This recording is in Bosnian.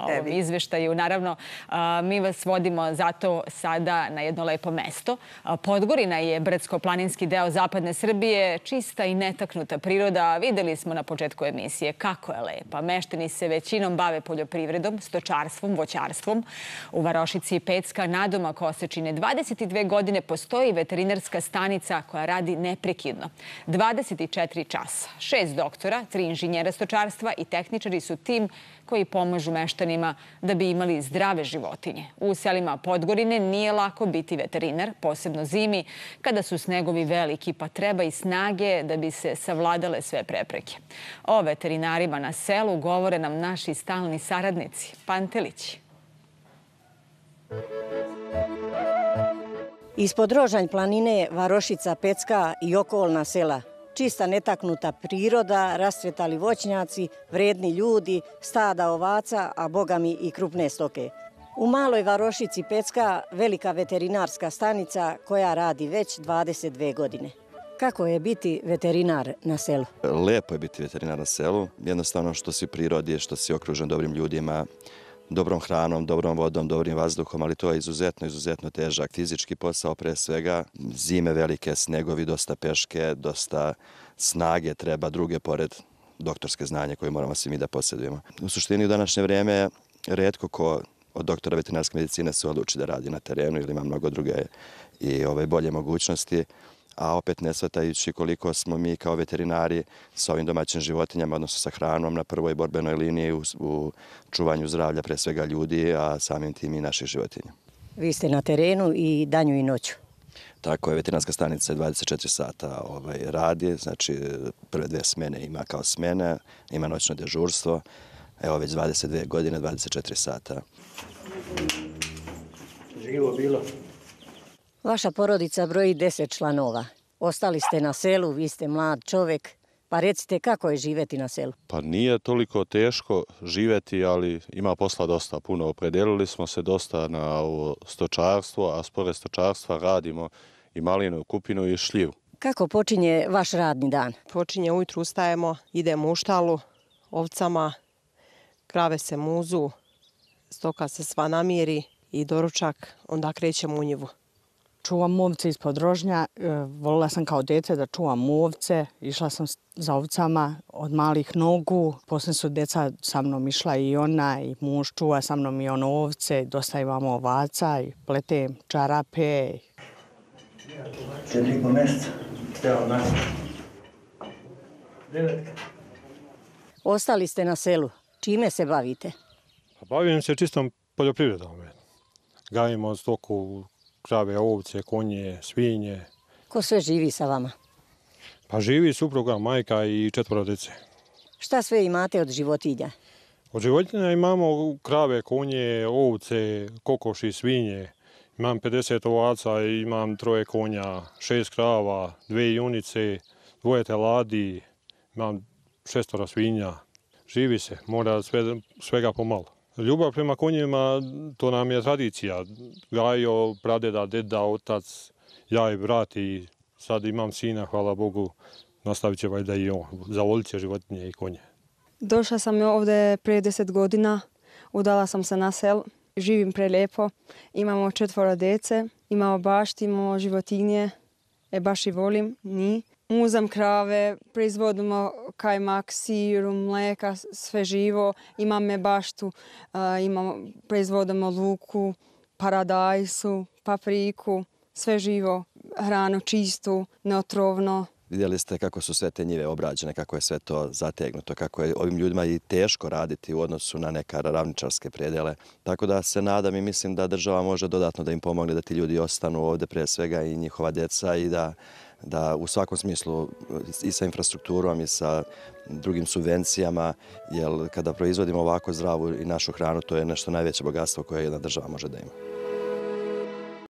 ovom izveštaju. Naravno, mi vas vodimo zato sada na jedno lepo mesto. Podgorina je brdsko-planinski deo zapadne Srbije, čista i netaknuta priroda. Videli smo na početku emisije kako je lepa. Mešteni se većinom bave poljoprivredom, stočarstvom, voćarstvom. U Varošici i Pecka nadoma kosečine 22 godine postoji veterinarska stanica koja radi neprekidno. 24 časa. Šest doktora, tri inženjera stočarstva i tehničari su tim koji pomožu meštenima meštanima da bi imali zdrave životinje. U selima Podgorine nije lako biti veterinar, posebno zimi, kada su snegovi veliki, pa treba i snage da bi se savladale sve prepreke. O veterinarima na selu govore nam naši stalni saradnici, Pantelići. Ispod Rožanj planine je Varošica, Pecka i okolna sela čista netaknuta priroda, rastretali voćnjaci, vredni ljudi, stada ovaca, a bogami i krupne stoke. U maloj varošici Pecka velika veterinarska stanica koja radi već 22 godine. Kako je biti veterinar na selu? Lepo je biti veterinar na selu. Jednostavno što si prirodi, što si okružen dobrim ljudima, dobrom hranom, dobrom vodom, dobrim vazduhom, ali to je izuzetno, izuzetno težak fizički posao pre svega. Zime velike, snegovi, dosta peške, dosta snage treba druge pored doktorske znanje koje moramo svi mi da posjedujemo. U suštini u današnje vrijeme redko ko od doktora veterinarske medicine se odluči da radi na terenu ili ima mnogo druge i ove ovaj, bolje mogućnosti a opet ne svetajući koliko smo mi kao veterinari sa ovim domaćim životinjama, odnosno sa hranom na prvoj borbenoj liniji u, čuvanju zdravlja pre svega ljudi, a samim tim i naših životinja. Vi ste na terenu i danju i noću. Tako je, veterinarska stanica je 24 sata ovaj, radi, znači prve dve smene ima kao smene, ima noćno dežurstvo, evo već 22 godine, 24 sata. Živo bilo. Vaša porodica broji deset članova. Ostali ste na selu, vi ste mlad čovek. Pa recite, kako je živeti na selu? Pa nije toliko teško živeti, ali ima posla dosta puno. Opredelili smo se dosta na ovo stočarstvo, a spore stočarstva radimo i malinu kupinu i šljivu. Kako počinje vaš radni dan? Počinje, ujutru ustajemo, idemo u štalu, ovcama, krave se muzu, stoka se sva namiri i doručak, onda krećemo u njivu čuvam ovce ispod rožnja. E, volila sam kao dete da čuvam ovce. Išla sam za ovcama od malih nogu. Posle su deca sa mnom išla i ona i muž čuva sa mnom i ono ovce. Dosta imamo ovaca i pletem čarape. Četiri mjeseca. Evo, nas. Ostali ste na selu. Čime se bavite? Pa bavim se čistom poljoprivredom. Gavimo stoku, krave, ovce, konje, svinje. Ko sve živi sa vama? Pa živi supruga, majka i četvora dece. Šta sve imate od životinja? Od životinja imamo krave, konje, ovce, kokoši, svinje. Imam 50 ovaca, imam troje konja, šest krava, dve junice, dvoje teladi, imam šestora svinja. Živi se, mora sve, svega pomalo. Ljubav prema konjima, to nam je tradicija. Gajo, pradeda, deda, otac, ja i brat i sad imam sina, hvala Bogu, nastavit će valjda i on, za će životinje i konje. Došla sam ovdje pre deset godina, udala sam se na sel, živim prelepo, imamo četvora dece, imamo bašti, imamo životinje, e baš i volim, ni. Muzam krave, proizvodimo kajmak, sir, mleka, sve živo. Imam me baštu, uh, imam, proizvodamo luku, paradajsu, papriku, sve živo. Hranu čistu, neotrovno. Vidjeli ste kako su sve te njive obrađene, kako je sve to zategnuto, kako je ovim ljudima i teško raditi u odnosu na neka ravničarske predjele. Tako da se nadam i mislim da država može dodatno da im pomogne da ti ljudi ostanu ovde pre svega i njihova djeca i da da u svakom smislu i sa infrastrukturom i sa drugim subvencijama, jer kada proizvodimo ovako zdravu i našu hranu, to je nešto najveće bogatstvo koje jedna država može da ima.